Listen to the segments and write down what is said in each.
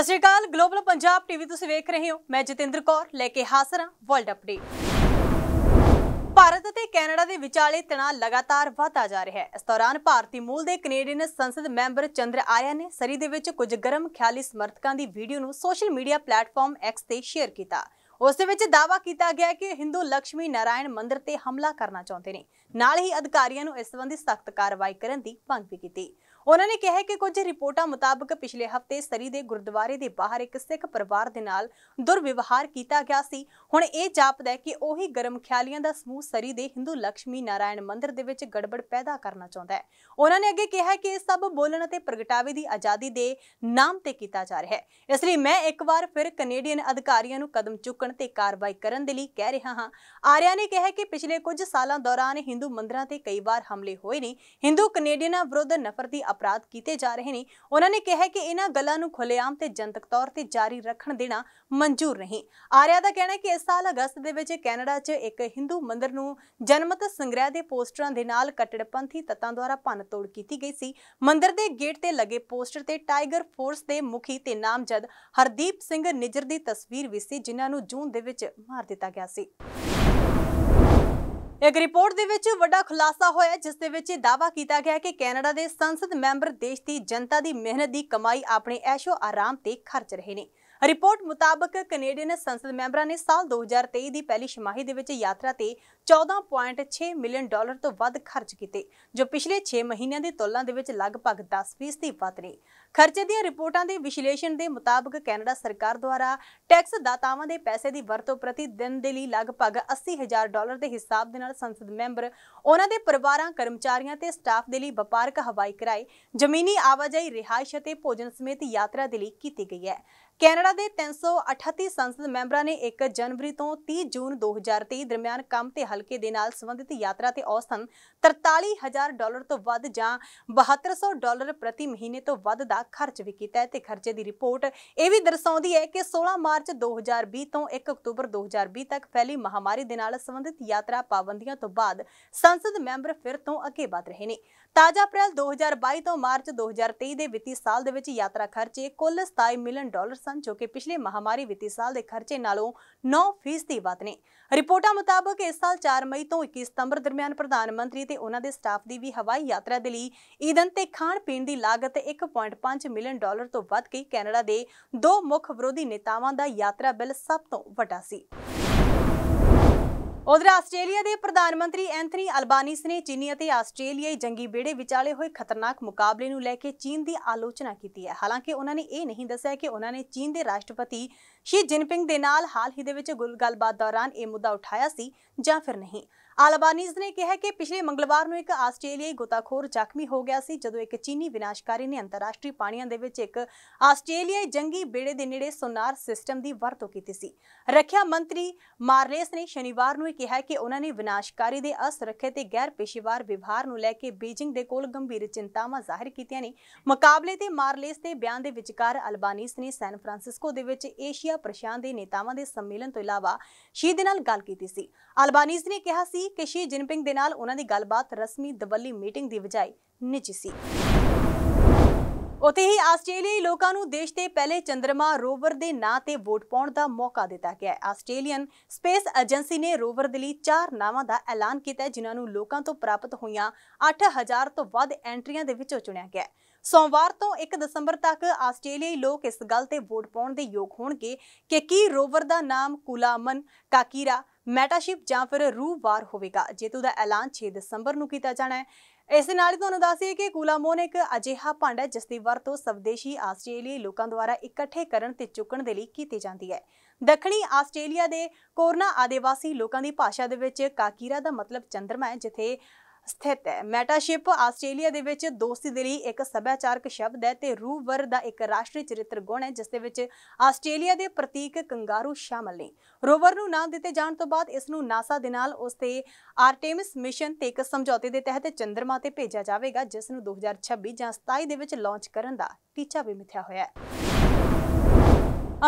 ਸਤਿ ਸ਼੍ਰੀ ਅਕਾਲ ਗਲੋਬਲ ਪੰਜਾਬ ਟੀਵੀ ਤੁਸੀਂ ਵੇਖ ਰਹੇ ਹੋ ਮੈਂ ਜਤਿੰਦਰ ਕੌਰ ਲੈ ਕੇ ਹਾਜ਼ਰ ਹਾਂ ਵਰਲਡ ਅਪਡੇਟ ਭਾਰਤ ਅਤੇ ਕੈਨੇਡਾ ਦੇ ਵਿਚਾਲੇ ਤਣਾਅ ਲਗਾਤਾਰ ਵਧਦਾ ਜਾ ਰਿਹਾ ਹੈ ਇਸ ਦੌਰਾਨ ਭਾਰਤੀ ਮੂਲ ਦੇ ਕੈਨੇਡੀਅਨ ਸੰਸਦ ਮੈਂਬਰ ਚੰਦਰ ਆਇਆ ਨੇ ਸਰੀ ਦੇ ਵਿੱਚ ਕੁਝ ਗਰਮ ਖਿਆਲੀ ਸਮਰਥਕਾਂ ਦੀ ਵੀਡੀਓ ਨੂੰ ਸੋਸ਼ਲ ਮੀਡੀਆ ਪਲੇਟਫਾਰਮ ਐਕਸ ਤੇ ਸ਼ੇਅਰ ਕੀਤਾ ਉਸ ਦੇ ਵਿੱਚ ਦਾਵਾ ਕੀਤਾ ਗਿਆ ਕਿ ਹਿੰਦੂ ਲక్ష్ਮੀ ਨਾਰਾਇਣ ਮੰਦਿਰ ਤੇ ਹਮਲਾ ਕਰਨਾ ਚਾਹੁੰਦੇ ਨੇ ਨਾਲ ਹੀ ਅਧਿਕਾਰੀਆਂ ਨੂੰ ਇਸ ਸੰਬੰਧੀ ਸਖਤ ਕਾਰਵਾਈ ਕਰਨ ਦੀ ਮੰਗ ਵੀ ਕੀਤੀ ਉਹਨਾਂ ਨੇ ਕਿਹਾ ਕਿ ਕੁਝ ਰਿਪੋਰਟਾਂ ਮੁਤਾਬਕ ਪਿਛਲੇ ਹਫਤੇ ਸਰੀ ਦੇ ਗੁਰਦੁਆਰੇ ਦੇ ਬਾਹਰ ਇੱਕ ਸਿੱਖ ਪਰਿਵਾਰ ਦੇ ਨਾਲ ਦੁਰਵਿਵਹਾਰ ਕੀਤਾ ਗਿਆ ਸੀ ਹੁਣ ਇਹ ਜਾਪਦਾ ਹੈ ਕਿ ਉਹੀ ਗਰਮ ਖਿਆਲੀਆਂ ਦਾ ਸਮੂਹ ਸਰੀ ਦੇ ਹਿੰਦੂ ਲక్ష్ਮੀ ਨਾਰਾਇਣ ਮੰਦਿਰ ਦੇ ਵਿੱਚ ਗੜਬੜ ਪੈਦਾ ਕਰਨਾ ਚਾਹੁੰਦਾ ਹੈ ਉਹਨਾਂ ਨੇ ਅੱਗੇ ਕਿਹਾ ਕਿ ਇਹ ਸਭ ਬੋਲਣ ਅਤੇ ਪ੍ਰਗਟਾਵੇ ਦੀ ਆਜ਼ਾਦੀ ਦੇ ਨਾਮ ਤੇ ਕੀਤਾ ਜਾ ਰਿਹਾ ਹੈ ਇਸ ਲਈ ਮੈਂ ਇੱਕ ਵਾਰ ਫਿਰ ਕੈਨੇਡੀਅਨ ਅਧਿਕਾਰੀਆਂ ਨੂੰ ਕਦਮ ਚੁੱਕਣ ਤੇ ਕਾਰਵਾਈ ਕਰਨ ਦੇ ਲਈ ਕਹਿ ਰਿਹਾ ਹਾਂ ਆਰਿਆ ਨੇ ਕਿਹਾ ਕਿ ਪਿਛਲੇ ਕੁਝ ਸਾਲਾਂ ਦੌਰਾਨ ਹਿੰਦੂ ਮੰਦਿਰਾਂ ਤੇ ਕਈ ਵਾਰ ਹਮਲੇ ਹੋਏ ਨੇ ਹਿੰਦੂ ਕੈਨੇਡੀਅਨਾਂ ਵਿਰੁੱਧ ਨਫ਼ਰਤੀ ਅਪਰਾਧ ਕੀਤੇ ਜਾ ਰਹੇ ਨੇ ਉਹਨਾਂ ਨੇ ਕਿਹਾ ਕਿ ਇਹਨਾਂ ਗੱਲਾਂ ਨੂੰ ਖੁੱਲੇਆਮ ਤੇ ਜਨਤਕ ਤੌਰ ਤੇ ਜਾਰੀ ਰੱਖਣ ਦੇਣਾ ਮਨਜ਼ੂਰ ਨਹੀਂ ਆਰਿਆ ਦਾ ਕਹਿਣਾ ਹੈ ਕਿ ਇਸ ਸਾਲ ਅਗਸਤ ਦੇ ਵਿੱਚ ਕੈਨੇਡਾ 'ਚ ਇੱਕ ਹਿੰਦੂ ਮੰਦਿਰ ਨੂੰ ਜਨਮਤ ਸੰਗ੍ਰਹਿ ਦੇ ਪੋਸਟਰਾਂ ਦੇ ਨਾਲ ਕਟੜਪੰਥੀ ਤੱਤਾਂ ਦੁਆਰਾ ਪੰਨ ਤੋੜ ਕੀਤੀ ਗਈ ਸੀ ਮੰਦਿਰ ਦੇ ਗੇਟ ਤੇ ਲੱਗੇ ਪੋਸਟਰ ਤੇ ਟਾਈਗਰ ਫੋਰਸ ਦੇ ਮੁਖੀ ਤੇ ਨਾਮਜ਼ਦ ਹਰਦੀਪ ਸਿੰਘ ਨਿਜਰ ਦੀ ਤਸਵੀਰ ਵੀ ਸੀ ਜਿਨ੍ਹਾਂ ਨੂੰ ਜੂਨ ਦੇ ਵਿੱਚ ਮਾਰ ਦਿੱਤਾ ਗਿਆ ਸੀ ਇੱਕ ਰਿਪੋਰਟ ਦੇ ਵਿੱਚ ਵੱਡਾ ਖੁਲਾਸਾ ਹੋਇਆ ਜਿਸ ਦੇ ਵਿੱਚ ਦਾਵਾ ਕੀਤਾ ਗਿਆ ਕਿ ਕੈਨੇਡਾ ਦੇ ਸੰਸਦ ਮੈਂਬਰ ਦੇਸ਼ ਦੀ ਜਨਤਾ ਦੀ ਮਿਹਨਤ ਦੀ ਕਮਾਈ ਆਪਣੇ ਐਸ਼ੋ ਆਰਾਮ ਤੇ ਖਰਚ ਰਹੇ ਨੇ ਰਿਪੋਰਟ ਮੁਤਾਬਕ ਕੈਨੇਡੀਅਨ ਸੰਸਦ ਮੈਂਬਰਾਂ ਨੇ ਸਾਲ 2023 ਦੀ ਪਹਿਲੀ ਛਮਾਹੀ ਦੇ ਵਿੱਚ ਯਾਤਰਾ ਤੇ 14.6 ਮਿਲੀਅਨ ਡਾਲਰ ਤੋਂ ਵੱਧ ਖਰਚ ਕੀਤੇ ਜੋ ਪਿਛਲੇ 6 ਮਹੀਨਿਆਂ ਦੀ ਤੁਲਨਾ ਦੇ ਵਿੱਚ ਲਗਭਗ 10% ਦੀ ਵੱਧ ਖਰਚੇ ਦੀਆਂ ਰਿਪੋਰਟਾਂ ਦੇ ਵਿਸ਼ਲੇਸ਼ਣ ਦੇ ਮੁਤਾਬਕ ਕੈਨੇਡਾ ਸਰਕਾਰ ਦੁਆਰਾ ਟੈਕਸ ਦਾਤਾਵਾਂ ਦੇ ਪੈਸੇ ਦੀ ਵਰਤੋਂ ਪ੍ਰਤੀ ਦਿਨ ਦੇ ਲਈ ਲਗਭਗ 80000 ਡਾਲਰ ਦੇ ਹਿਸਾਬ ਦੇ ਨਾਲ ਸੰਸਦ ਮੈਂਬਰ ਉਹਨਾਂ ਦੇ ਪਰਿਵਾਰਾਂ ਕਰਮਚਾਰੀਆਂ ਤੇ ਸਟਾਫ ਦੇ ਲਈ ਵਪਾਰਕ ਹਵਾਈ ਕਿਰਾਏ ਜ਼ਮੀਨੀ ਆਵਾਜਾਈ ਰਿਹਾਇਸ਼ ਅਤੇ ਭੋਜਨ ਸਮੇਤ ਯਾਤਰਾ ਦੇ ਲਈ ਕੀਤੀ ਗਈ ਹੈ ਕੈਨੇਡਾ ਦੇ 338 ਸੰਸਦ ਮੈਂਬਰਾਂ ਨੇ 1 ਜਨਵਰੀ ਤੋਂ 30 ਜੂਨ 2023 ਦਰਮਿਆਨ ਕੰਮ ਤੇ ਹਲਕੇ ਦੇ ਨਾਲ ਸੰਬੰਧਿਤ ਯਾਤਰਾ ਤੇ ਔਸਤਨ 43000 ਡਾਲਰ ਤੋਂ ਵੱਧ ਜਾਂ 7200 ਡਾਲਰ ਪ੍ਰਤੀ ਮਹੀਨੇ ਤੋਂ ਵੱਧ ਦਾ ਖਰਚ ਵੀ ਕੀਤਾ ਹੈ ਤੇ ਖਰਚੇ ਦੀ ਰਿਪੋਰਟ ਇਹ ਵੀ ਦਰਸਾਉਂਦੀ ਹੈ ਕਿ 16 ਮਾਰਚ 2020 ਤੋਂ 1 ਅਕਤੂਬਰ 2020 ਤੱਕ ਫੈਲੀ ਮਹਾਮਾਰੀ ਦੇ ਨਾਲ ਸੰਬੰਧਿਤ ਯਾਤਰਾ ਪਾਬੰਦੀਆਂ ਤੋਂ ਬਾਅਦ ਸੰਸਦ ਮੈਂਬਰ ਫਿਰ ਤੋਂ ਅੱਗੇ ਵਧ ਰਹੇ ਨੇ ਤਾਜ਼ਾ ਅਪ੍ਰੈਲ 2022 ਤੋਂ ਮਾਰਚ 2023 ਦੇ ਵਿੱਤੀ ਸਾਲ ਦੇ ਵਿੱਚ ਯਾਤਰਾ ਖਰਚੇ ਕੁੱਲ 27 ਮਿਲੀਅਨ ਡਾਲਰ ਸਨ ਜੋ ਕਿ ਪਿਛਲੇ ਮਹਾਮਾਰੀ ਵਿੱਤੀ ਸਾਲ ਦੇ ਖਰਚੇ ਨਾਲੋਂ 9% ਵੱਧ ਨੇ ਰਿਪੋਰਟਾਂ ਮੁਤਾਬਕ ਇਸ ਸਾਲ 4 ਮਈ ਤੋਂ 21 ਸਤੰਬਰ ਦਰਮਿਆਨ ਪ੍ਰਧਾਨ ਮੰਤਰੀ ਤੇ ਉਹਨਾਂ ਦੇ ਸਟਾਫ ਦੀ ਵੀ ਹਵਾਈ ਯਾਤਰਾ ਦੇ ਲਈ ਈਦਨ ਤੇ ਖਾਣ ਪੀਣ ਦੀ ਲਾਗਤ 1.5 ਮਿਲੀਅਨ ਡਾਲਰ ਤੋਂ ਵੱਧ ਕੇ ਕੈਨੇਡਾ ਦੇ ਦੋ ਮੁੱਖ ਵਿਰੋਧੀ ਨੇਤਾਵਾਂ ਦਾ ਯਾਤਰਾ ਬਿੱਲ ਸਭ ਤੋਂ ਵੱਡਾ ਸੀ ਉਧਰ ਆਸਟ੍ਰੇਲੀਆ ਦੇ ਪ੍ਰਧਾਨ ਮੰਤਰੀ ਐਂਥਨੀ ਅਲਬਾਨੀਸ ਨੇ ਚੀਨੀ ਅਤੇ ਆਸਟ੍ਰੇਲੀਆਈ ਜੰਗੀ ਬੇੜੇ ਵਿਚਾਲੇ ਹੋਏ ਖਤਰਨਾਕ ਮੁਕਾਬਲੇ ਨੂੰ ਲੈ ਕੇ ਚੀਨ ਦੀ ਆਲੋਚਨਾ ਕੀਤੀ ਹੈ ਹਾਲਾਂਕਿ ਉਹਨਾਂ ਨੇ ਇਹ ਨਹੀਂ ਦੱਸਿਆ ਕਿ ਉਹਨਾਂ ਨੇ ਚੀਨ ਦੇ ਰਾਸ਼ਟਰਪਤੀ ਸ਼ੀ ਜਿਨਪਿੰਗ ਦੇ ਨਾਲ ਹਾਲ ਹੀ ਦੇ ਵਿੱਚ ਗੱਲਬਾਤ ਦੌਰਾਨ ਇਹ ਮੁੱਦਾ ਉਠਾਇਆ ਸੀ ਜਾਂ ਫਿਰ ਨਹੀਂ ਆਲਬਾਨੀਜ਼ ਨੇ ਕਿਹਾ ਕਿ ਪਿਛਲੇ ਮੰਗਲਵਾਰ ਨੂੰ ਇੱਕ ਆਸਟ੍ਰੇਲੀਆਈ ਗੋਤਾਖੋਰ ਜ਼ਖਮੀ ਹੋ ਗਿਆ ਸੀ ਜਦੋਂ ਇੱਕ ਚੀਨੀ ਵਿਨਾਸ਼ਕਾਰੀ ਨੇ ਅੰਤਰਰਾਸ਼ਟਰੀ ਪਾਣੀਆਂ ਦੇ ਵਿੱਚ ਇੱਕ ਆਸਟ੍ਰੇਲੀਆਈ ਜੰਗੀ ਬੇੜੇ ਦੇ ਨੇੜੇ ਸੋਨਾਰ ਸਿਸਟਮ ਦੀ ਵਰਤੋਂ ਕੀਤੀ ਸੀ ਰੱਖਿਆ ਮੰਤਰੀ ਮਾਰਲੇਸ ਨੇ ਸ਼ਨੀਵਾਰ ਨੂੰ ਕਿਹਾ ਕਿ ਉਹਨਾਂ ਨੇ ਵਿਨਾਸ਼ਕਾਰੀ ਦੇ ਅਸੁਰੱਖਿਅਤ ਤੇ ਗੈਰ ਪੇਸ਼ੇਵਾਰ ਵਿਵਹਾਰ ਨੂੰ ਲੈ ਕੇ ਬੀਜਿੰਗ ਦੇ ਕੋਲ ਗੰਭੀਰ ਚਿੰਤਾਵਾਂ ਜ਼ਾਹਿਰ ਕੀਤੀਆਂ ਨੇ ਮੁਕਾਬਲੇ ਤੇ ਮਾਰਲੇਸ ਦੇ ਬਿਆਨ ਦੇ ਵਿਚਕਾਰ ਅਲਬਾਨੀਸ ਨੇ ਸੈਨ ਫਰਾਂਸਿਸਕੋ ਦੇ ਵਿੱਚ ਏਸ਼ੀਆ ਪ੍ਰਸ਼ਾਂਤ ਦੇ ਨੇਤਾਵਾਂ ਦੇ ਸੰਮੇਲਨ ਤੋਂ ਇਲਾਵਾ ਸ਼ੀਦ ਦੇ ਨਾਲ ਗੱਲ ਕੀਤੀ ਸੀ ਅਲਬਾਨੀਸ ਨੇ ਕਿਹਾ ਸੀ ਸ਼ੀ ਜਿਨਪਿੰਗ ਦੇ ਨਾਲ ਉਹਨਾਂ ਦੀ ਗੱਲਬਾਤ ਰਸਮੀ ਦਵੱਲੀ ਮੀਟਿੰਗ ਦੀ ਬਜਾਏ ਨਿੱਜੀ ਸੀ ਉਤੇ ਹੀ ਆਸਟ੍ਰੇਲੀਆਈ ਲੋਕਾਂ ਨੂੰ ਦੇਸ਼ ਦੇ ਪਹਿਲੇ ਚੰ드ਰਮਾ ਰੋਵਰ ਦੇ ਨਾਂ ਤੇ ਵੋਟ ਪਾਉਣ ਦਾ ਮੌਕਾ ਦਿੱਤਾ ਗਿਆ ਹੈ ਆਸਟ੍ਰੇਲੀਅਨ ਸਪੇਸ ਏਜੰਸੀ ਨੇ ਰੋਵਰ ਦੇ ਲਈ ਚਾਰ ਨਾਵਾਂ ਦਾ ਐਲਾਨ ਕੀਤਾ ਹੈ ਜਿਨ੍ਹਾਂ ਨੂੰ ਲੋਕਾਂ ਤੋਂ ਪ੍ਰਾਪਤ ਹੋਈਆਂ 8000 ਤੋਂ ਵੱਧ ਐਂਟਰੀਆਂ ਦੇ ਵਿੱਚੋਂ ਚੁਣਿਆ ਗਿਆ ਹੈ ਸੋਮਵਾਰ ਤੋਂ 1 ਦਸੰਬਰ ਤੱਕ ਆਸਟ੍ਰੇਲੀਆਈ ਲੋਕ ਇਸ ਗੱਲ ਤੇ ਵੋਟ ਪਾਉਣ ਦੇ ਯੋਗ ਹੋਣਗੇ ਕਿ ਕੀ ਰੋਵਰ ਦਾ ਨਾਮ ਕੁਲਾਮਨ ਕਾਕੀਰਾ ਮੈਟਾਸ਼ਿਪ ਜਾਂ ਫਿਰ ਰੂਵਾਰ ਹੋਵੇਗਾ ਜੇਤੂ ਦਾ ਐਲਾਨ 6 ਦਸੰਬਰ ਨੂੰ ਕੀਤਾ ਜਾਣਾ ਹੈ ਇਸ ਦੇ ਨਾਲ ਹੀ ਤੁਹਾਨੂੰ ਦੱਸਿਆ ਕਿ ਕੁਲਾਮੋਨ ਇੱਕ ਅਜੀਹਾ ਭਾਂਡਾ ਜਿਸ ਦੀ ਵਰਤੋਂ ਸਵਦੇਸ਼ੀ ਆਸਟ੍ਰੇਲੀਆਈ ਲੋਕਾਂ ਦੁਆਰਾ ਇਕੱਠੇ ਕਰਨ ਤੇ ਚੁੱਕਣ ਦੇ ਲਈ ਕੀਤੀ ਜਾਂਦੀ ਹੈ ਦੱਖਣੀ ਆਸਟ੍ਰੇਲੀਆ ਦੇ ਕੋਰਨਾ ਆਦਿਵਾਸੀ ਲੋਕਾਂ ਦੀ ਭਾਸ਼ਾ ਦੇ ਵਿੱਚ ਕਾਕੀਰਾ ਦਾ ਮਤਲਬ ਚੰਦਰਮਾ ਹੈ ਜਿੱਥੇ ਸਥਿਤ ਹੈ ਮੈਟਾਸ਼ਿਪ ਆਸਟ੍ਰੇਲੀਆ ਦੇ ਵਿੱਚ ਦੋਸਤੀ ਦੇ ਲਈ ਇੱਕ ਸੱਭਿਆਚਾਰਕ ਸ਼ਬਦ ਹੈ ਤੇ ਰੂਵਰ ਦਾ ਇੱਕ ਰਾਸ਼ਟਰੀ ਚਰਿੱਤਰ ਗੁਣ ਹੈ ਜਿਸ ਦੇ ਵਿੱਚ ਆਸਟ੍ਰੇਲੀਆ ਦੇ ਪ੍ਰਤੀਕ ਕੰਗਾਰੂ ਸ਼ਾਮਲ ਨੇ ਰੋਵਰ ਨੂੰ ਨਾਮ ਦਿੱਤੇ ਜਾਣ ਤੋਂ ਬਾਅਦ ਇਸ ਨੂੰ ਨਾਸਾ ਦੇ ਨਾਲ ਉਸ ਤੇ ਆਰਟੇਮਿਸ ਮਿਸ਼ਨ ਤੇ ਇੱਕ ਸਮਝੌਤੇ ਦੇ ਤਹਿਤ ਚੰਦਰਮਾ ਤੇ ਭੇਜਿਆ ਜਾਵੇਗਾ ਜਿਸ ਨੂੰ 2026 ਜਾਂ 27 ਦੇ ਵਿੱਚ ਲਾਂਚ ਕਰਨ ਦਾ ਟੀਚਾ ਵੀ ਮਿਥਿਆ ਹੋਇਆ ਹੈ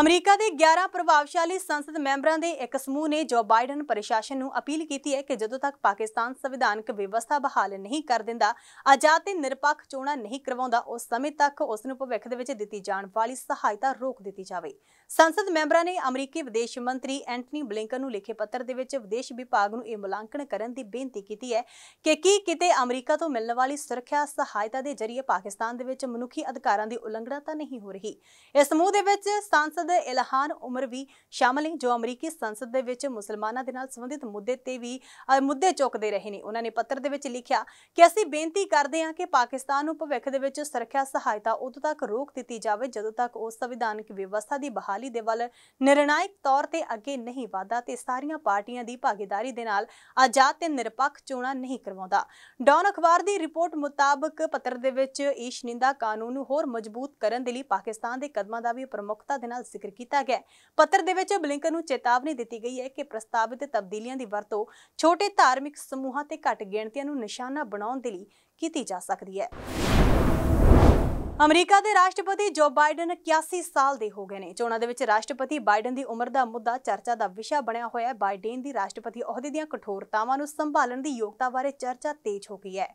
ਅਮਰੀਕਾ ਦੇ 11 ਪ੍ਰਭਾਵਸ਼ਾਲੀ ਸੰਸਦ ਮੈਂਬਰਾਂ ਦੇ ਇੱਕ ਸਮੂਹ ਨੇ ਜੋ ਬਾਈਡਨ ਪ੍ਰਸ਼ਾਸਨ ਨੂੰ ਅਪੀਲ ਕੀਤੀ ਹੈ ਕਿ ਜਦੋਂ ਤੱਕ ਪਾਕਿਸਤਾਨ ਸੰਵਿਧਾਨਕ ਵਿਵਸਥਾ ਬਹਾਲ ਨਹੀਂ ਕਰ ਦਿੰਦਾ ਆਜ਼ਾਦ ਤੇ ਨਿਰਪੱਖ ਚੋਣਾਂ ਨਹੀਂ ਕਰਵਾਉਂਦਾ ਉਸ ਸਮੇਂ ਤੱਕ ਉਸ ਨੂੰ ਭਵਿੱਖ ਦੇ ਵਿੱਚ ਦਿੱਤੀ ਜਾਣ ਵਾਲੀ ਸਹਾਇਤਾ ਰੋਕ ਦਿੱਤੀ ਜਾਵੇ ਸੰਸਦ ਮੈਂਬਰਾਂ ਨੇ ਅਮਰੀਕੀ ਵਿਦੇਸ਼ ਮੰਤਰੀ ਐਂਟਨੀ ਬਲਿੰਕਨ ਨੂੰ ਲਿਖੇ ਪੱਤਰ ਦੇ ਵਿੱਚ ਵਿਦੇਸ਼ ਵਿਭਾਗ ਨੂੰ ਇਹ ਮੁਲਾਂਕਣ ਕਰਨ ਦੀ ਬੇਨਤੀ ਕੀਤੀ ਹੈ ਕਿ ਕੀ ਕਿਤੇ ਅਮਰੀਕਾ ਤੋਂ ਮਿਲਣ ਵਾਲੀ ਸੁਰੱਖਿਆ ਸਹਾਇਤਾ ਦੇ ਜ਼ਰੀਏ ਪਾਕਿਸਤਾਨ ਦੇ ਵਿੱਚ ਮਨੁੱਖੀ ਅਧਿਕਾਰਾਂ ਦੀ ਉਲੰਘਣਾ ਤਾਂ ਨਹੀਂ ਹੋ ਰਹੀ ਇਸ ਸਮੂਹ ਦੇ ਵਿੱਚ ਸੰਸਦ ਇਲਹਾਨ ਉਮਰ ਵੀ ਸ਼ਾਮਲ ਹੈ ਜੋ ਅਮਰੀਕੀ ਸੰਸਦ ਦੇ ਵਿੱਚ ਮੁਸਲਮਾਨਾਂ ਦੇ ਨਾਲ ਸੰਬੰਧਿਤ ਮੁੱਦੇ ਤੇ ਵੀ ਮੁੱਦੇ ਚੁੱਕਦੇ ਰਹੇ ਨੇ ਉਹਨਾਂ ਨੇ ਪੱਤਰ ਦੇ ਵਿੱਚ ਲਿਖਿਆ ਕਿ ਅਸੀਂ ਬੇਨਤੀ ਕਰਦੇ ਹਾਂ ਕਿ ਪਾਕਿਸਤਾਨ ਨੂੰ ਭਵਿੱਖ ਦੇ ਵਿੱਚ ਸੁਰੱਖਿਆ ਸਹਾਇਤਾ ਉਦੋਂ ਤੱਕ ਰੋਕ ਦਿੱਤੀ ਜਾਵੇ ਜਦੋਂ ਤੱਕ ਉਹ ਸੰਵਿਧਾਨਕ ਵਿਵਸਥਾ ਦੀ ਬਹਾਲੀ ਅਕਾਲੀ ਦੇ ਵੱਲ ਨਿਰਣਾਇਕ ਤੌਰ ਤੇ ਅੱਗੇ ਨਹੀਂ ਵਧਦਾ ਤੇ ਸਾਰੀਆਂ ਪਾਰਟੀਆਂ ਦੀ ਭਾਗੀਦਾਰੀ ਦੇ ਨਾਲ ਆਜ਼ਾਦ ਤੇ ਨਿਰਪੱਖ ਚੋਣਾਂ ਨਹੀਂ ਕਰਵਾਉਂਦਾ ਡੌਨ ਅਖਬਾਰ ਦੀ ਰਿਪੋਰਟ ਮੁਤਾਬਕ ਪੱਤਰ ਦੇ ਵਿੱਚ ਈਸ਼ ਨਿੰਦਾ ਕਾਨੂੰਨ ਨੂੰ ਹੋਰ ਮਜ਼ਬੂਤ ਕਰਨ ਦੇ ਲਈ ਪਾਕਿਸਤਾਨ ਦੇ ਕਦਮਾਂ ਦਾ ਵੀ ਪ੍ਰਮੁੱਖਤਾ ਦੇ ਨਾਲ ਜ਼ਿਕਰ ਕੀਤਾ ਗਿਆ ਪੱਤਰ ਦੇ ਵਿੱਚ ਬਲਿੰਕਨ ਨੂੰ ਚੇਤਾਵਨੀ ਦਿੱਤੀ ਗਈ ਹੈ ਕਿ ਪ੍ਰਸਤਾਵਿਤ ਤਬਦੀਲੀਆਂ ਦੀ ਵਰਤੋਂ ਛੋਟੇ ਧਾਰਮਿਕ ਸਮੂਹਾਂ ਤੇ ਘੱਟ ਗਿਣਤੀਆਂ ਨੂੰ ਨਿਸ਼ਾਨਾ ਬਣਾਉਣ ਦੇ ਲਈ ਕੀਤੀ ਜਾ ਸਕਦੀ ਹੈ ਅਮਰੀਕਾ ਦੇ ਰਾਸ਼ਟਰਪਤੀ ਜੋ ਬਾਈਡਨ 81 ਸਾਲ ਦੇ ਹੋ ਗਏ ਨੇ ਚੋਣਾਂ ਦੇ ਵਿੱਚ ਰਾਸ਼ਟਰਪਤੀ ਬਾਈਡਨ ਦੀ ਉਮਰ ਦਾ ਮੁੱਦਾ ਚਰਚਾ ਦਾ ਵਿਸ਼ਾ ਬਣਿਆ ਹੋਇਆ ਹੈ ਬਾਈਡਨ ਦੀ ਰਾਸ਼ਟਰਪਤੀ ਅਹੁਦੇ ਦੀਆਂ ਕਠੋਰਤਾਵਾਂ ਨੂੰ ਸੰਭਾਲਣ ਦੀ ਯੋਗਤਾ ਬਾਰੇ ਚਰਚਾ ਤੇਜ਼ ਹੋ ਗਈ ਹੈ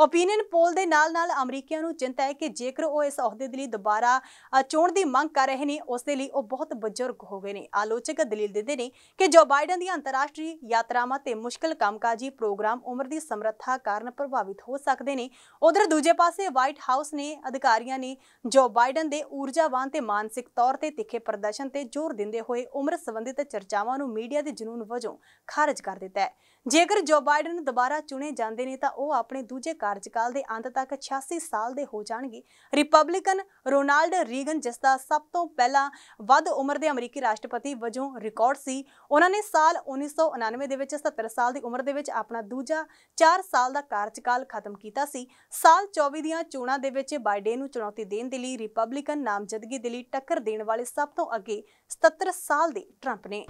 ਓਪੀਨੀਅਨ ਪੋਲ ਦੇ ਨਾਲ-ਨਾਲ ਅਮਰੀਕੀਆਂ ਨੂੰ ਚਿੰਤਾ ਹੈ ਕਿ ਜੇਕਰ ਉਹ ਇਸ ਅਹੁਦੇ ਦੇ ਲਈ ਦੁਬਾਰਾ ਚੋਣ ਦੀ ਮੰਗ ਕਰ ਰਹੇ ਨੇ ਉਸ ਦੇ ਲਈ ਉਹ ਬਹੁਤ ਬਜ਼ੁਰਗ ਹੋ ਗਏ ਨੇ ਆਲੋਚਕ ਦਲੀਲ ਦਿੰਦੇ ਨੇ ਕਿ ਜੋ ਬਾਈਡਨ ਦੀ ਅੰਤਰਰਾਸ਼ਟਰੀ ਯਾਤਰਾਵਾਂ ਤੇ ਮੁਸ਼ਕਲ ਕੰਮਕਾਜੀ ਪ੍ਰੋਗਰਾਮ ਉਮਰ ਦੀ ਸਮਰੱਥਾ ਕਾਰਨ ਪ੍ਰਭਾਵਿਤ ਹੋ ਸਕਦੇ ਨੇ ਉਧਰ ਦੂਜੇ ਪਾਸੇ ਵਾਈਟ ਹਾਊਸ ਨੇ ਅਧਿਕਾਰੀਆਂ ਨੇ ਜੋ ਬਾਈਡਨ ਦੇ ਊਰਜਾਵਾਨ ਤੇ ਮਾਨਸਿਕ ਤੌਰ ਤੇ ਤਿੱਖੇ ਪ੍ਰਦਰਸ਼ਨ ਤੇ ਜ਼ੋਰ ਦਿੰਦੇ ਹੋਏ ਉਮਰ ਸੰਬੰਧਿਤ ਚਰਚਾਵਾਂ ਨੂੰ ਮੀਡੀਆ ਦੇ ਜਨੂਨ ਵਜੋਂ ਖਾਰਜ ਕਰ ਦਿੱਤਾ ਹੈ ਜੇਕਰ ਜੋ ਬਾਈਡਨ ਦੁਬਾਰਾ ਚੁਣੇ ਜਾਂਦੇ ਨੇ ਤਾਂ ਉਹ ਆਪਣੇ ਦੂਜੇ ਕਾਰਜਕਾਲ ਦੇ ਅੰਤ ਤੱਕ 86 ਸਾਲ ਦੇ ਹੋ ਜਾਣਗੇ ਰਿਪਬਲਿਕਨ ਰੋਨਾਲਡ ਰੀਗਨ ਜਿਸ ਦਾ ਸਭ ਤੋਂ ਪਹਿਲਾਂ ਵੱਧ ਉਮਰ ਦੇ ਅਮਰੀਕੀ ਰਾਸ਼ਟਰਪਤੀ ਵਜੋਂ ਰਿਕਾਰਡ ਸੀ ਉਹਨਾਂ ਨੇ ਸਾਲ 1999 ਦੇ ਵਿੱਚ 70 ਸਾਲ ਦੀ ਉਮਰ ਦੇ ਵਿੱਚ ਆਪਣਾ ਦੂਜਾ 4 ਸਾਲ ਦਾ ਕਾਰਜਕਾਲ ਖਤਮ ਕੀਤਾ ਸੀ ਸਾਲ 24 ਦੀਆਂ ਚੋਣਾਂ ਦੇ ਵਿੱਚ ਬਾਈਡਨ ਨੂੰ ਚੁਣੌਤੀ ਦੇਣ ਦੇ ਲਈ ਰਿਪਬਲਿਕਨ ਨਾਮਜ਼ਦਗੀ ਦੇ ਲਈ ਟੱਕਰ ਦੇਣ ਵਾਲੇ ਸਭ ਤੋਂ ਅੱਗੇ 77 ਸਾਲ ਦੇ ਟਰੰਪ ਨੇ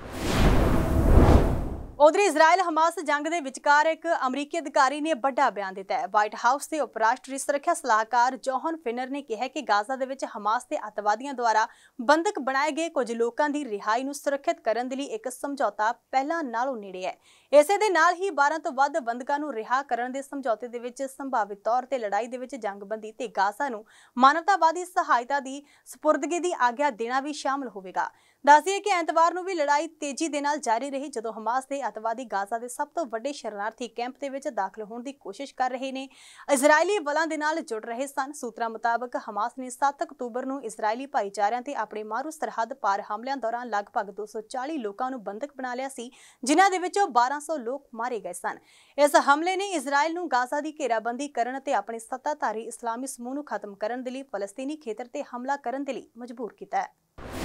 ਉਧਰ ਇਜ਼ਰਾਈਲ ਹਮਾਸ ਜੰਗ ਦੇ ਵਿਚਕਾਰ ਇੱਕ ਅਮਰੀਕੀ ਅਧਿਕਾਰੀ ਨੇ ਵੱਡਾ ਬਿਆਨ ਦਿੱਤਾ ਹੈ ਵਾਈਟ ਹਾਊਸ ਦੇ ਉਪਰਾਸ਼ਟਰੀ ਸੁਰੱਖਿਆ ਸਲਾਹਕਾਰ ਜੋਹਨ ਫਿਨਰ ਨੇ ਕਿਹਾ ਕਿ ਗਾਜ਼ਾ ਦੇ ਵਿੱਚ ਹਮਾਸ ਦੇ ਅਤਵਾਦੀਆਂ ਦੁਆਰਾ ਬੰਦਕ ਬਣਾਏ ਗਏ ਕੁਝ ਲੋਕਾਂ ਦੀ ਰਿਹਾਈ ਨੂੰ ਸੁਰੱਖਿਅਤ ਕਰਨ ਦੇ ਲਈ ਇੱਕ ਸਮਝੌਤਾ ਪਹਿਲਾਂ ਨਾਲੋਂ ਨੇੜੇ ਹੈ ਇਸੇ ਦੇ ਨਾਲ ਹੀ 12 ਤੋਂ ਵੱਧ ਬੰਦਕਾਂ ਨੂੰ ਰਿਹਾ ਕਰਨ ਦੇ ਸਮਝੌਤੇ ਦੇ ਵਿੱਚ ਸੰਭਾਵਿਤ ਤੌਰ ਤੇ ਲੜਾਈ ਦੇ ਵਿੱਚ ਜੰਗਬੰਦੀ ਤੇ ਗਾਜ਼ਾ ਨੂੰ ਮਾਨਵਤਾਵਾਦੀ ਸਹਾਇਤਾ ਦੀ ਸਪੁਰਦਗੀ ਦੀ ਆਗਿਆ ਦੇਣਾ ਵੀ ਸ਼ਾਮਲ ਹੋਵੇਗਾ ਦੱਸਿਆ ਕਿ ਐਤਵਾਰ ਨੂੰ ਵੀ ਲੜਾਈ ਤੇਜ਼ੀ ਦੇ ਨਾਲ ਜਾਰੀ ਰਹੀ ਜਦੋਂ ਹਮਾਸ ਦੇ ਅਤਵਾਦੀ ਗਾਜ਼ਾ ਦੇ ਸਭ ਤੋਂ ਵੱਡੇ ਸ਼ਰਨਾਰਥੀ ਕੈਂਪ ਦੇ ਵਿੱਚ ਦਾਖਲ ਹੋਣ ਦੀ ਕੋਸ਼ਿਸ਼ ਕਰ ਰਹੇ ਨੇ ਇਜ਼ਰਾਈਲੀ ਬਲਾਂ ਦੇ ਨਾਲ ਜੁੜ ਰਹੇ ਸਨ ਸੂਤਰਾਂ ਮੁਤਾਬਕ ਹਮਾਸ ਨੇ 7 ਅਕਤੂਬਰ ਨੂੰ ਇਜ਼ਰਾਈਲੀ ਭਾਈਚਾਰਿਆਂ ਤੇ ਆਪਣੇ ਮਾਰੂ ਸਰਹੱਦ ਪਾਰ ਹਮਲਿਆਂ ਦੌਰਾਨ ਲਗਭਗ 240 ਲੋਕਾਂ ਨੂੰ ਬੰਦਕ ਬਣਾ ਲਿਆ ਸੀ ਜਿਨ੍ਹਾਂ ਦੇ ਵਿੱਚੋਂ 1200 ਲੋਕ ਮਾਰੇ ਗਏ ਸਨ ਇਸ ਹਮਲੇ ਨੇ ਇਜ਼ਰਾਈਲ ਨੂੰ ਗਾਜ਼ਾ ਦੀ ਘੇਰਾਬੰਦੀ ਕਰਨ ਅਤੇ ਆਪਣੇ ਸੱਤਾਧਾਰੀ ਇਸਲਾਮੀ ਸਮੂਹ ਨੂੰ ਖਤਮ ਕਰਨ ਦੇ ਲਈ ਫਲਸਤੀਨੀ ਖੇਤਰ ਤੇ ਹਮਲਾ ਕਰਨ ਦੇ ਲਈ ਮਜਬੂਰ ਕੀਤਾ ਹੈ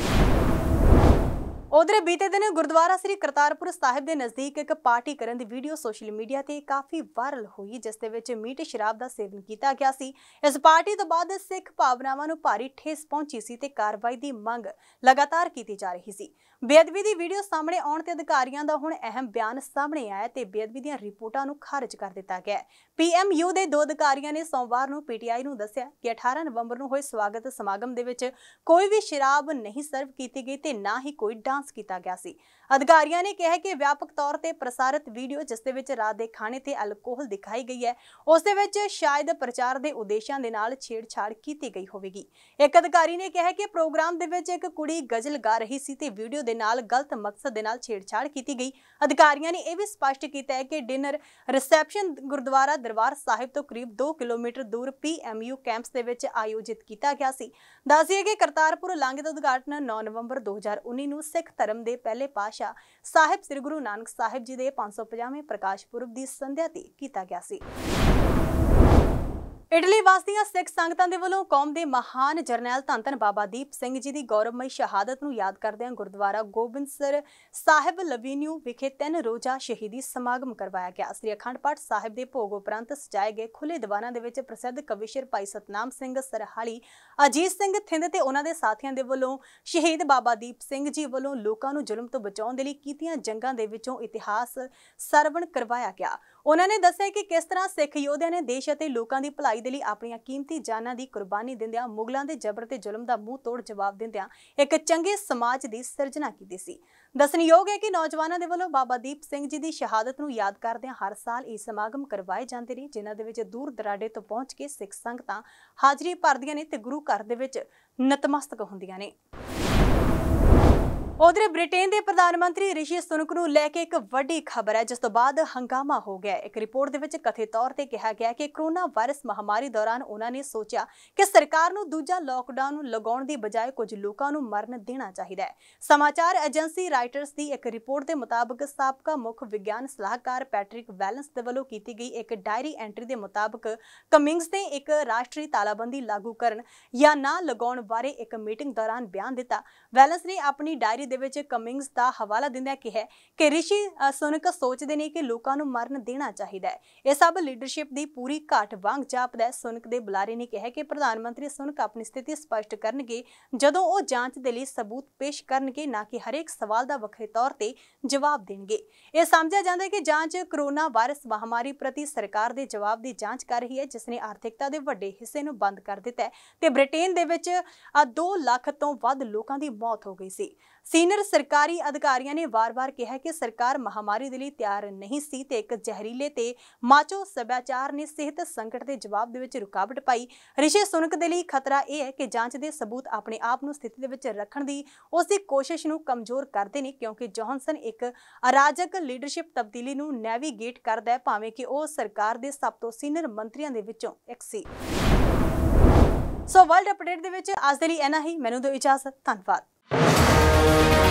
ਉਧਰੇ ਬੀਤੇ ਦਿਨ ਗੁਰਦੁਆਰਾ ਸ੍ਰੀ ਕਰਤਾਰਪੁਰ ਸਾਹਿਬ ਦੇ ਨਜ਼ਦੀਕ ਇੱਕ ਪਾਰਟੀ ਕਰਨ ਦੀ ਵੀਡੀਓ ਸੋਸ਼ਲ ਮੀਡੀਆ ਤੇ ਕਾਫੀ ਵਾਇਰਲ ਹੋਈ ਜਿਸ ਦੇ ਵਿੱਚ ਮੀਟ ਸ਼ਰਾਬ ਦਾ ਸੇਵਨ ਕੀਤਾ ਗਿਆ ਸੀ ਇਸ ਪਾਰਟੀ ਤੋਂ ਬਾਅਦ ਸਿੱਖ ਭਾਵਨਾਵਾਂ ਨੂੰ ਭਾਰੀ ਠੇਸ ਪਹੁੰਚੀ ਸੀ ਤੇ ਕਾਰਵਾਈ ਦੀ ਮੰਗ ਲਗਾਤਾਰ ਕੀਤੀ ਜਾ ਰਹੀ ਸੀ ਬੇਅਦਬੀ ਦੀ ਵੀਡੀਓ ਸਾਹਮਣੇ ਆਉਣ ਤੇ ਅਧਿਕਾਰੀਆਂ ਦਾ ਹੁਣ ਅਹਿਮ ਬਿਆਨ ਸਾਹਮਣੇ ਆਇਆ ਤੇ ਬੇਅਦਬੀ ਦੀਆਂ ਰਿਪੋਰਟਾਂ ਨੂੰ ਖਾਰਜ ਕਰ ਦਿੱਤਾ ਗਿਆ ਪੀਐਮਯੂ ਦੇ ਦੋ ਅਧਿਕਾਰੀਆਂ ਨੇ ਸੋਮਵਾਰ ਨੂੰ ਪੀਟੀਆਈ ਨੂੰ ਦੱਸਿਆ ਕਿ 18 ਨਵੰਬਰ ਨੂੰ ਹੋਏ ਸਵਾਗਤ ਸਮਾਗਮ ਦੇ ਵਿੱਚ ਕੋਈ ਵੀ ਸ਼ਰਾਬ ਨਹੀਂ ਸਰਵ ਕੀਤੀ ਗਈ ਤੇ ਨਾ ਹੀ ਕੋਈ ਡਾਂਸ ਕੀਤਾ ਗਿਆ ਸੀ ਅਧਿਕਾਰੀਆਂ ਨੇ ਕਿਹਾ ਕਿ ਵਿਆਪਕ ਤੌਰ ਤੇ ਪ੍ਰਸਾਰਿਤ ਵੀਡੀਓ ਜਿਸ ਦੇ ਵਿੱਚ ਰਾਤ ਦੇ ਖਾਣੇ ਤੇ ਅਲਕੋਹਲ ਦਿਖਾਈ ਗਈ ਹੈ ਉਸ ਦੇ ਵਿੱਚ ਸ਼ਾਇਦ ਪ੍ਰਚਾਰ ਦੇ ਉਦੇਸ਼ਾਂ ਦੇ ਨਾਲ ਛੇੜਛਾੜ ਕੀਤੀ ਗਈ ਹੋਵੇਗੀ ਇੱਕ ਅਧਿਕਾਰੀ ਨੇ ਕਿਹਾ ਕਿ ਪ੍ਰੋਗਰਾਮ ਦੇ ਵਿੱਚ ਇੱਕ ਕੁੜੀ ਗਜ਼ਲ ਗਾ ਰਹੀ ਸੀ ਤੇ ਵੀਡੀਓ ਦੇ ਨਾਲ ਗਲਤ ਮਕਸਦ ਦੇ ਨਾਲ ਛੇੜਛਾੜ ਕੀਤੀ ਗਈ ਅਧਿਕਾਰੀਆਂ ਨੇ ਇਹ ਵੀ ਸਪਸ਼ਟ ਕੀਤਾ ਹੈ ਕਿ ਡਿਨਰ ਰਿਸੈਪਸ਼ਨ ਗੁਰਦੁਆਰਾ ਦਰਬਾਰ ਸਾਹਿਬ ਤੋਂ ਕਰੀਬ 2 ਕਿਲੋਮੀਟਰ ਦੂਰ ਪੀਐਮਯੂ ਕੈਂਪਸ ਦੇ ਵਿੱਚ ਆਯੋਜਿਤ ਕੀਤਾ ਗਿਆ ਸੀ ਦੱਸਿਆ ਕਿ ਕਰਤਾਰਪੁਰ ਲਾਂਘੇ ਦਾ ਉਦਘਾਟਨ 9 ਨਵੰਬਰ 2019 ਨੂੰ ਸਿੱਖ ਧਰਮ ਦੇ ਪਹਿਲੇ ਪਾਸ਼ ਪ੍ਰਕਾਸ਼ਾ ਸਾਹਿਬ ਸ੍ਰੀ ਗੁਰੂ ਨਾਨਕ ਸਾਹਿਬ ਜੀ ਦੇ 550ਵੇਂ ਪ੍ਰਕਾਸ਼ ਪੁਰਬ ਦੀ ਸੰਧਿਆ ਤੇ ਕੀਤਾ ਗਿਆ ਸੀ ਇਟਲੀ ਵਾਸੀਆਂ ਸਿੱਖ ਸੰਗਤਾਂ ਦੇ ਵੱਲੋਂ ਕੌਮ ਦੇ ਮਹਾਨ ਜਰਨੈਲ ਧੰਤਨ ਬਾਬਾ ਦੀਪ ਸਿੰਘ ਜੀ ਦੀ ਗੌਰਵਮਈ ਸ਼ਹਾਦਤ ਨੂੰ ਯਾਦ ਕਰਦਿਆਂ ਗੁਰਦੁਆਰਾ ਗੋਬਿੰਦਸਰ ਸਾਹਿਬ ਲਵੀਨਿਊ ਵਿਖੇ ਤਿੰਨ ਰੋਜ਼ਾ ਸ਼ਹੀਦੀ ਸਮਾਗਮ ਕਰਵਾਇਆ ਗਿਆ ਸ੍ਰੀ ਅਖੰਡ ਪਾਠ ਸਾਹਿਬ ਦੇ ਭੋਗ ਉਪਰੰਤ ਸਜਾਏ ਗਏ ਖੁੱਲੇ ਦੀਵਾਨਾਂ ਦੇ ਵਿੱਚ ਪ੍ਰਸਿੱਧ ਕਵੀਸ਼ਰ ਭਾਈ ਸਤਨਾਮ ਸਿੰਘ ਸਰਹਾਲੀ ਅਜੀਤ ਸਿੰਘ ਥਿੰਦ ਤੇ ਉਹਨਾਂ ਦੇ ਸਾਥੀਆਂ ਦੇ ਵੱਲੋਂ ਸ਼ਹੀਦ ਬਾਬਾ ਦੀਪ ਸਿੰਘ ਜੀ ਵੱਲੋਂ ਲੋਕਾਂ ਨੂੰ ਜ਼ੁਲਮ ਤੋਂ ਬਚਾਉਣ ਦੇ ਲਈ ਕੀਤੀਆਂ ਜੰਗਾਂ ਦੇ ਵਿੱਚੋਂ ਇਤਿਹਾਸ ਸਰਵਣ ਕਰਵਾਇਆ ਗਿਆ ਉਹਨਾਂ ਨੇ ਦੱਸਿਆ ਕਿ ਕਿਸ ਤਰ੍ਹਾਂ ਸਿੱਖ ਯੋਧਿਆਂ ਨੇ ਦੇਸ਼ ਅਤੇ ਲੋਕਾਂ ਦੀ ਭਲਾਈ ਦੇ ਲਈ ਆਪਣੀਆਂ ਕੀਮਤੀ ਜਾਨਾਂ ਦੀ ਕੁਰਬਾਨੀ ਦਿੰਦਿਆਂ ਮੁਗਲਾਂ ਦੇ ਜ਼ਬਰ ਤੇ ਜ਼ੁਲਮ ਦਾ ਮੂੰਹ ਤੋੜ ਜਵਾਬ ਦਿੰਦਿਆਂ ਇੱਕ ਚੰਗੇ ਸਮਾਜ ਦੀ ਸਿਰਜਣਾ ਕੀਤੀ ਸੀ ਦੱਸਣਯੋਗ ਹੈ ਕਿ ਨੌਜਵਾਨਾਂ ਦੇ ਵੱਲੋਂ ਬਾਬਾ ਦੀਪ ਸਿੰਘ ਜੀ ਦੀ ਸ਼ਹਾਦਤ ਨੂੰ ਯਾਦ ਕਰਦਿਆਂ ਹਰ ਸਾਲ ਇਹ ਸਮਾਗਮ ਕਰਵਾਏ ਜਾਂਦੇ ਨੇ ਜਿਨ੍ਹਾਂ ਦੇ ਵਿੱਚ ਦੂਰ ਦਰਾਡੇ ਤੋਂ ਪਹੁੰਚ ਕੇ ਸਿੱਖ ਸੰਗਤਾਂ ਹਾਜ਼ਰੀ ਭਰਦੀਆਂ ਨੇ ਤੇ ਗੁਰੂ ਘਰ ਦੇ ਵਿੱਚ ਨਤਮਸਤਕ ਹੁੰਦੀਆਂ ਨੇ ਉਧਰ ਬ੍ਰਿਟੇਨ ਦੇ ਪ੍ਰਧਾਨ ਮੰਤਰੀ ਰਿਸ਼ੀ ਸੁਨਕ ਨੂੰ ਲੈ ਕੇ ਇੱਕ ਵੱਡੀ ਖਬਰ ਹੈ ਜਿਸ ਤੋਂ ਬਾਅਦ ਹੰਗਾਮਾ ਹੋ ਗਿਆ ਇੱਕ ਰਿਪੋਰਟ ਦੇ ਵਿੱਚ ਕਥਿਤ ਤੌਰ ਤੇ ਕਿਹਾ ਗਿਆ ਕਿ ਕਰੋਨਾ ਵਾਇਰਸ ਮਹਾਮਾਰੀ ਦੌਰਾਨ ਉਹਨਾਂ ਨੇ ਸੋਚਿਆ ਕਿ ਸਰਕਾਰ ਨੂੰ ਦੂਜਾ ਲੋਕਡਾਊਨ ਨੂੰ ਲਗਾਉਣ ਦੀ ਬਜਾਏ ਕੁਝ ਲੋਕਾਂ ਨੂੰ ਮਰਨ ਦੇਣਾ ਚਾਹੀਦਾ ਹੈ ਸਮਾਚਾਰ ਏਜੰਸੀ ਰਾਈਟਰਸ ਦੀ ਇੱਕ ਰਿਪੋਰਟ ਦੇ ਮੁਤਾਬਕ ਸਾਬਕਾ ਮੁੱਖ ਵਿਗਿਆਨ ਸਲਾਹਕਾਰ ਪੈਟ੍ਰਿਕ ਵੈਲੈਂਸ ਦੇ ਵੱਲੋਂ ਕੀਤੀ ਗਈ ਇੱਕ ਡਾਇਰੀ ਐਂਟਰੀ ਦੇ ਮੁਤਾਬਕ ਕਮਿੰਗਸ ਨੇ ਇੱਕ ਰਾਸ਼ਟਰੀ ਤਾਲਾਬੰਦੀ ਲਾਗੂ ਕਰਨ ਜਾਂ ਨਾ ਲਗਾਉਣ ਬਾਰੇ ਇੱਕ ਮੀਟਿੰਗ ਦੌਰਾਨ ਬਿਆਨ ਦਿੱਤਾ ਵੈਲੈਂਸ ਨੇ ਆਪਣੀ ਡਾਇਰੀ ਦੇ ਵਿੱਚ ਕਮਿੰਗਸ ਦਾ ਹਵਾਲਾ ਦਿੰਦਿਆਂ ਕਿਹਾ ਕਿ ਰਿਸ਼ੀ ਸੁਨਕ ਸੋਚਦੇ ਨੇ ਕਿ ਲੋਕਾਂ ਨੂੰ ਮਰਨ ਦੇਣਾ ਚਾਹੀਦਾ ਹੈ ਇਹ ਸਭ ਲੀਡਰਸ਼ਿਪ ਦੀ ਪੂਰੀ ਘਾਟ ਵਾਂਗ ਜਾਪਦਾ ਹੈ ਸੁਨਕ ਦੇ ਬੁਲਾਰੇ ਨੇ ਕਿਹਾ ਕਿ ਪ੍ਰਧਾਨ ਮੰਤਰੀ ਸੁਨਕ ਆਪਣੀ ਸਥਿਤੀ ਸਪਸ਼ਟ ਕਰਨਗੇ ਜਦੋਂ ਉਹ ਜਾਂਚ ਦੇ ਲਈ ਸਬੂਤ ਪੇਸ਼ ਕਰਨਗੇ ਨਾ ਕਿ ਹਰੇਕ ਸਵਾਲ ਦਾ ਵੱਖਰੇ ਤੌਰ ਤੇ ਜਵਾਬ ਦੇਣਗੇ ਇਹ ਸਮਝਿਆ ਜਾਂਦਾ ਹੈ ਕਿ ਜਾਂਚ ਕਰੋਨਾ ਵਾਇਰਸ ਮਹਾਮਾਰੀ ਪ੍ਰਤੀ ਸਰਕਾਰ ਦੇ ਜਵਾਬ ਦੀ ਜਾਂਚ ਕਰ ਰਹੀ ਹੈ ਜਿਸ ਨੇ ਆਰਥਿਕਤਾ ਦੇ ਵੱਡੇ ਹਿੱਸੇ ਨੂੰ ਬੰਦ ਕਰ ਦਿੱਤਾ ਹੈ ਤੇ ਬ੍ਰਿਟੇਨ ਦੇ ਵਿੱਚ 2 ਲੱਖ ਤੋਂ ਵੱਧ ਲੋਕਾਂ ਦੀ ਮੌਤ ਹੋ ਗਈ ਸੀ ਸੀਨੀਅਰ ਸਰਕਾਰੀ ਅਧਿਕਾਰੀਆਂ ਨੇ ਵਾਰ-ਵਾਰ ਕਿਹਾ ਕਿ ਸਰਕਾਰ ਮਹਾਮਾਰੀ ਦੇ ਲਈ ਤਿਆਰ ਨਹੀਂ ਸੀ ਤੇ ਇੱਕ ਜ਼ਹਿਰੀਲੇ ਤੇ ਮਾਚੋ ਸਭਿਆਚਾਰ ਨੇ ਸਿਹਤ ਸੰਕਟ ਦੇ ਜਵਾਬ ਦੇ ਵਿੱਚ ਰੁਕਾਵਟ ਪਾਈ ਰਿਸ਼ੀ ਸੁਨਕ ਦੇ ਲਈ ਖਤਰਾ ਇਹ ਹੈ ਕਿ ਜਾਂਚ ਦੇ ਸਬੂਤ ਆਪਣੇ ਆਪ ਨੂੰ ਸਥਿਤੀ ਦੇ ਵਿੱਚ ਰੱਖਣ ਦੀ ਉਸ ਦੀ ਕੋਸ਼ਿਸ਼ ਨੂੰ ਕਮਜ਼ੋਰ ਕਰਦੇ ਨੇ ਕਿਉਂਕਿ ਜੌਹਨਸਨ ਇੱਕ ਅਰਾਜਕ ਲੀਡਰਸ਼ਿਪ ਤਬਦੀਲੀ ਨੂੰ ਨੈਵੀਗੇਟ ਕਰਦਾ ਹੈ ਭਾਵੇਂ ਕਿ ਉਹ ਸਰਕਾਰ ਦੇ ਸਭ ਤੋਂ ਸੀਨੀਅਰ ਮੰਤਰੀਆਂ ਦੇ ਵਿੱਚੋਂ ਇੱਕ ਸੀ ਸੋ ਵਰਲਡ ਅਪਡੇਟ ਦੇ ਵਿੱਚ ਅੱਜ ਦੇ ਲਈ ਇਨਾ ਹੀ ਮੈਨੂੰ ਦਿਓ ਇਜਾਜ਼ਤ ਧੰਨਵਾਦ Thank you.